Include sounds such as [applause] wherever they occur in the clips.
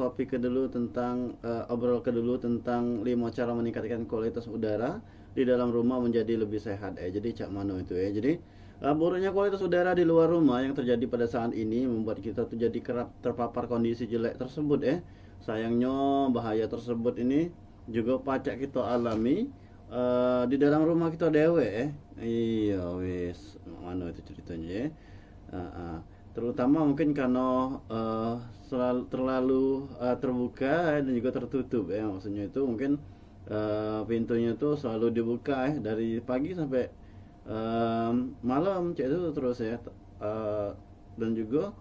topik ke dulu tentang uh, eh, obrol ke dulu tentang lima cara meningkatkan kualitas udara di dalam rumah menjadi lebih sehat eh jadi cak mano itu ya eh. jadi uh, buruknya kualitas udara di luar rumah yang terjadi pada saat ini membuat kita tuh jadi kerap terpapar kondisi jelek tersebut eh sayangnya bahaya tersebut ini juga pacak kita alami uh, di dalam rumah kita dewe eh iya wis mano itu ceritanya ya eh. uh, uh terutama mungkin karena uh, eh, selalu, terlalu uh, terbuka eh, dan juga tertutup ya maksudnya itu mungkin uh, pintunya itu selalu dibuka ya dari pagi sampai uh, malam cek itu terus ya uh, dan juga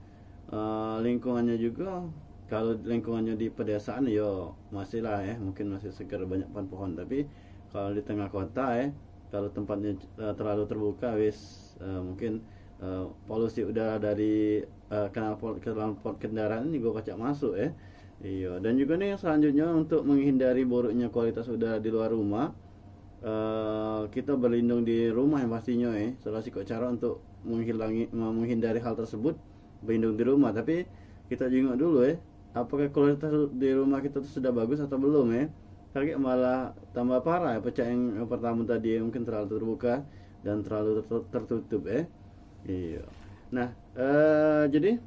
uh, lingkungannya juga kalau lingkungannya di pedesaan yo ya masih lah ya mungkin masih segar banyak pohon tapi kalau di tengah kota ya kalau tempatnya terlalu terbuka wis uh, mungkin Eh, polusi udara dari uh, kendaraan ini juga kocak masuk ya. Iya, dan juga nih selanjutnya untuk menghindari buruknya kualitas udara di luar rumah, uh, kita berlindung di rumah yang pastinya ya. Salah satu cara untuk menghilangi menghindari hal tersebut berlindung di rumah, tapi kita jenguk dulu ya, apakah kualitas di rumah kita itu sudah bagus atau belum ya. Kaget malah tambah parah ya, pecah yang pertama tadi mungkin terlalu terbuka dan terlalu tertutup ya. Iya. Nah, uh, jadi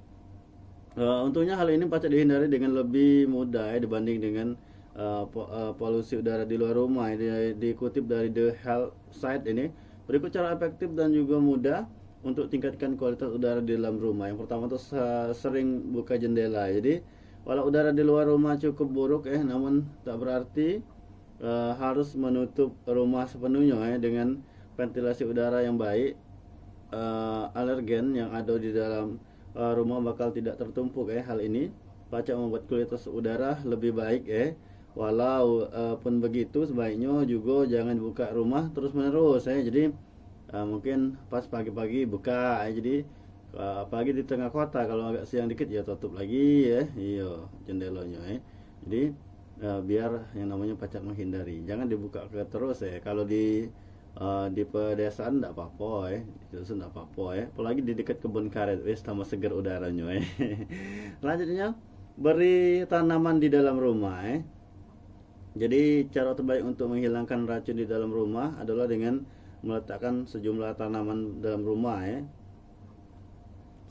uh, untungnya hal ini pasti dihindari dengan lebih mudah ya, dibanding dengan uh, po uh, polusi udara di luar rumah. Ini dikutip dari The Health Site ini. Berikut cara efektif dan juga mudah untuk tingkatkan kualitas udara di dalam rumah. Yang pertama itu sering buka jendela. Jadi, walau udara di luar rumah cukup buruk eh namun tak berarti uh, harus menutup rumah sepenuhnya eh dengan ventilasi udara yang baik uh, alergen yang ada di dalam uh, rumah bakal tidak tertumpuk ya hal ini pacak membuat kualitas udara lebih baik ya walau uh, pun begitu sebaiknya juga jangan buka rumah terus menerus ya jadi uh, mungkin pas pagi-pagi buka ya jadi uh, pagi di tengah kota kalau agak siang dikit ya tutup lagi ya iyo jendelonya ya jadi uh, biar yang namanya pacak menghindari jangan dibuka terus ya kalau di Eh, di pedesaan tidak apa-apa ya di pedesaan tidak apa-apa ya apalagi di dekat kebun karet wis tambah segar udaranya ya [laughs] selanjutnya beri tanaman di dalam rumah ya jadi cara terbaik untuk menghilangkan racun di dalam rumah adalah dengan meletakkan sejumlah tanaman dalam rumah ya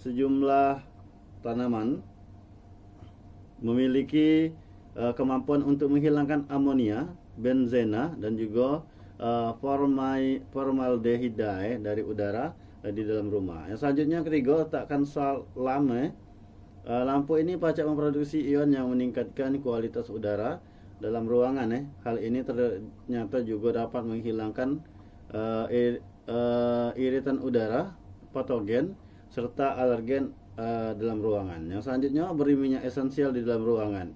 sejumlah tanaman memiliki uh, kemampuan untuk menghilangkan amonia, benzena dan juga formal eh, formai, formaldehidae dari udara uh, di dalam rumah. Yang selanjutnya ketiga letakkan sal lame. Uh, lampu ini pacak memproduksi ion yang meningkatkan kualitas udara dalam ruangan Eh. Hal ini ternyata juga dapat menghilangkan uh, ir, iritan udara, patogen serta alergen uh, dalam ruangan. Yang selanjutnya beri minyak esensial di dalam ruangan.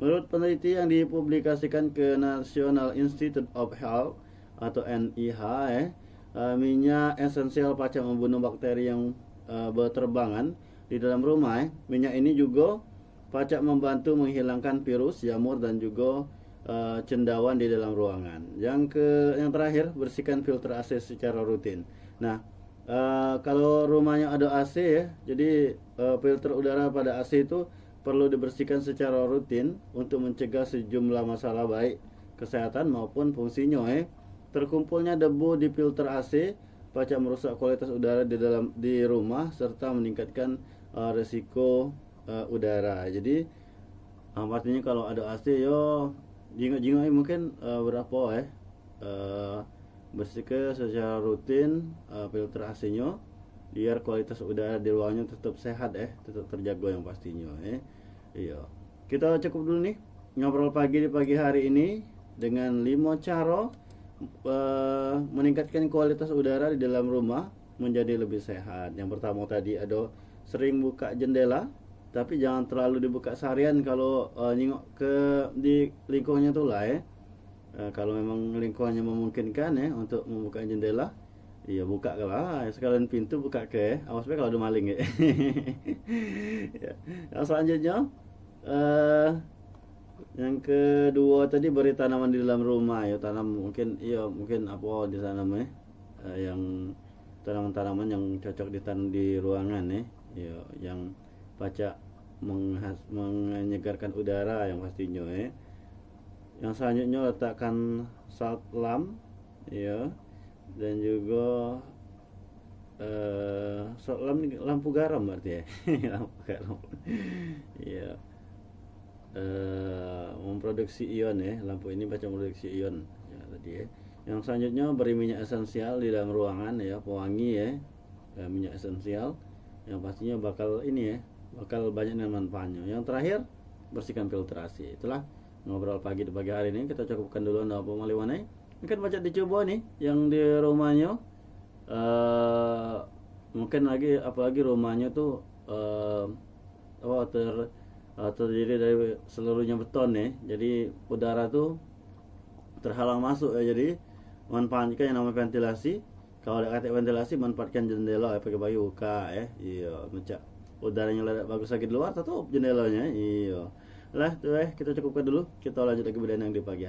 Menurut peneliti yang dipublikasikan ke National Institute of Health atau NIH eh, eh, minyak esensial pacar membunuh bakteri yang eh, berterbangan di dalam rumah. eh. Minyak ini juga pacak membantu menghilangkan virus, jamur dan juga eh, cendawan di dalam ruangan. Yang ke yang terakhir bersihkan filter AC secara rutin. Nah, uh, kalau rumahnya ada AC ya, eh, jadi uh, filter udara pada AC itu perlu dibersihkan secara rutin untuk mencegah sejumlah masalah baik kesehatan maupun fungsinya eh. Terkumpulnya debu di filter AC baca merusak kualitas udara di dalam di rumah serta meningkatkan uh, resiko uh, udara. Jadi uh, ah, artinya kalau ada AC yo jingok ini mungkin uh, berapa eh uh, bersihkan secara rutin uh, filter AC-nya biar kualitas udara di ruangnya tetap sehat eh tetap terjaga yang pastinya eh iya kita cukup dulu nih ngobrol pagi di pagi hari ini dengan lima caro uh, meningkatkan kualitas udara di dalam rumah menjadi lebih sehat. Yang pertama tadi ada sering buka jendela, tapi jangan terlalu dibuka seharian kalau uh, nyengok ke di lingkungannya tuh lah ya. Uh, kalau memang lingkungannya memungkinkan ya untuk membuka jendela, iya buka ke lah. Sekalian pintu buka ke, awas be kalau ada maling [laughs] ya. ya. Nah, selanjutnya uh, yang kedua tadi beri tanaman di dalam rumah ya tanam mungkin iya mungkin apa di sana eh, yang tanaman-tanaman yang cocok ditanam di ruangan nih eh. iya, yang baca menghas, menyegarkan udara yang pastinya Eh. Yang selanjutnya letakkan salt lamp iya dan juga eh, salt lamp lampu garam berarti ya [laughs] lampu garam ya uh, memproduksi ion ya lampu ini baca memproduksi ion ya tadi ya yang selanjutnya beri minyak esensial di dalam ruangan ya pewangi ya eh, minyak esensial yang pastinya bakal ini ya bakal banyak yang manfaatnya yang terakhir bersihkan filtrasi itulah ngobrol pagi di pagi hari ini kita cukupkan dulu anda ini mungkin baca dicoba nih yang di rumahnya uh, mungkin lagi apalagi rumahnya tuh uh, oh, uh, terdiri dari seluruhnya beton ya jadi udara tuh terhalang masuk ya jadi manfaatkan yang namanya ventilasi kalau ada kata ventilasi manfaatkan jendela ya pakai bayu buka ya iya mencak udaranya udah bagus lagi di luar tutup jendelanya iya lah tuh eh kita cukupkan dulu kita lanjut lagi bedanya yang di pagi hari